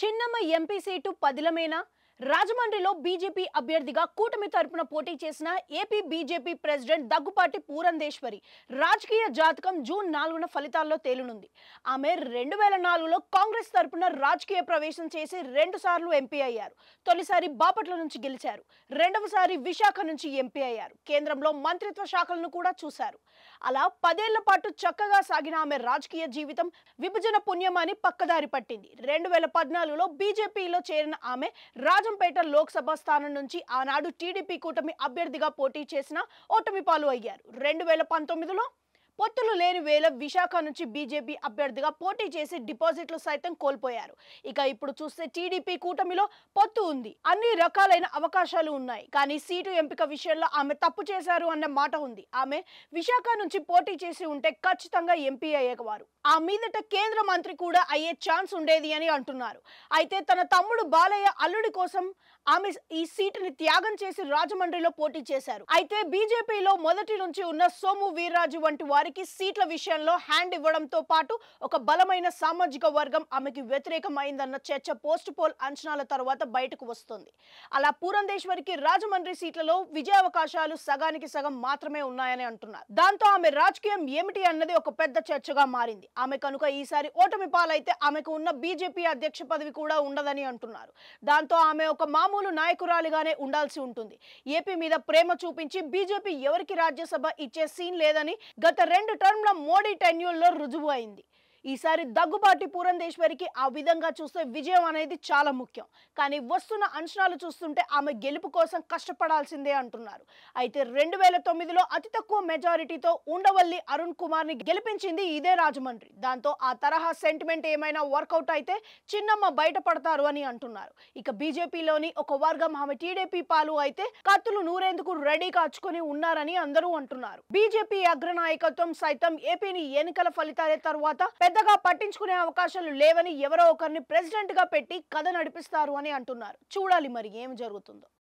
చిన్నమ్మ MP seat పదిలమేనా రాజమండ్రిలో BJP అభ్యర్థిగా కూటమి తరపున పోటీ చేసిన AP BJP president Daggubati Purandeswari రాజకీయ జాతకం జూన్ నాలుగున ఫలితాల్లో తేలునుంది ఆమె రెండు వేల నాలుగులో కాంగ్రెస్ తరపున రాజకీయ ప్రవేశం చేసి రెండు సార్లు ఎంపీ అయ్యారు తొలిసారి బాపట్ల నుంచి గెలిచారు రెండవసారి విశాఖ నుంచి ఎంపీ అయ్యారు కేంద్రంలో మంత్రిత్వ శాఖలను కూడా చూశారు అలా పదేళ్ల పాటు చక్కగా సాగిన ఆమె రాజకీయ జీవితం విభజన పుణ్యమాని పక్కదారి పట్టింది రెండు వేల పద్నాలుగులో బీజేపీలో చేరిన ఆమె రాజ బేగంపేట లోక్సభ స్థానం నుంచి ఆనాడు టీడీపీ కూటమి అభ్యర్థిగా పోటీ చేసిన ఓటమి పాలు అయ్యారు రెండు వేల పంతొమ్మిదిలో పొత్తులు లేని వేళ విశాఖ నుంచి బీజేపీ అభ్యర్థిగా పోటీ చేసి డిపాజిట్లు సైతం కోల్పోయారు ఇక ఇప్పుడు చూస్తే టీడీపీ కూటమిలో పొత్తు ఉంది అన్ని రకాలైన అవకాశాలు ఉన్నాయి కానీ సీటు ఎంపిక విషయంలో ఆమె తప్పు చేశారు అన్న మాట ఉంది ఆమె విశాఖ నుంచి పోటీ చేసి ఉంటే ఖచ్చితంగా ఎంపీ అయ్యేవారు ఆ మీదట కేంద్ర మంత్రి కూడా అయ్యే ఛాన్స్ ఉండేది అని అంటున్నారు అయితే తన తమ్ముడు బాలయ్య అల్లుడి కోసం ఆమె ఈ సీటుని త్యాగం చేసి రాజమండ్రిలో పోటీ చేశారు అయితే బీజేపీలో మొదటి నుంచి ఉన్న సోము వీర్రాజు వంటి వారి వారికి సీట్ల విషయంలో హ్యాండ్ ఇవ్వడంతో పాటు ఒక బలమైన సామాజిక వర్గం ఆమెకి వ్యతిరేకమైందన్న చర్చ పోస్ట్ పోల్ అంచనాల తర్వాత బయటకు వస్తుంది అలా పూరందేశ్వరికి రాజమండ్రి సీట్లలో విజయావకాశాలు సగానికి సగం మాత్రమే ఉన్నాయని అంటున్నారు దాంతో ఆమె రాజకీయం ఏమిటి అన్నది ఒక పెద్ద చర్చగా మారింది ఆమె కనుక ఈసారి ఓటమి పాలైతే ఆమెకు ఉన్న బీజేపీ అధ్యక్ష పదవి కూడా ఉండదని అంటున్నారు దాంతో ఆమె ఒక మామూలు నాయకురాలిగానే ఉండాల్సి ఉంటుంది ఏపీ మీద ప్రేమ చూపించి బీజేపీ ఎవరికి రాజ్యసభ ఇచ్చే సీన్ లేదని గత రెండు టర్మ్ల మోడీ టెన్యూల్లో రుజువు అయింది ఈసారి దగ్గుబాటి పూరంధేశ్వరికి ఆ విధంగా చూస్తే విజయం అనేది చాలా ముఖ్యం కానీ వస్తున్న అంచనాలు చూస్తుంటే ఆమె గెలుపు కోసం కష్టపడాల్సిందే అంటున్నారు అయితే రెండు వేల తొమ్మిదిలో అతి తక్కువ మెజారిటీతో ఉండవల్లి అరుణ్ కుమార్ని గెలిపించింది ఇదే రాజమండ్రి దాంతో ఆ తరహా సెంటిమెంట్ ఏమైనా వర్కౌట్ అయితే చిన్నమ్మ బయటపడతారు అని అంటున్నారు ఇక బీజేపీలోని ఒక వర్గం ఆమె టీడీపీ పాలు అయితే కత్తులు నూరేందుకు రెడీ కాచుకొని ఉన్నారని అందరూ అంటున్నారు బీజేపీ అగ్రనాయకత్వం సైతం ఏపీని ఎన్నికల ఫలితాల తర్వాత పెద్దగా పట్టించుకునే అవకాశాలు లేవని ఎవరో ఒకరిని ప్రెసిడెంట్ గా పెట్టి కథ నడిపిస్తారు అని అంటున్నారు చూడాలి మరి ఏం జరుగుతుందో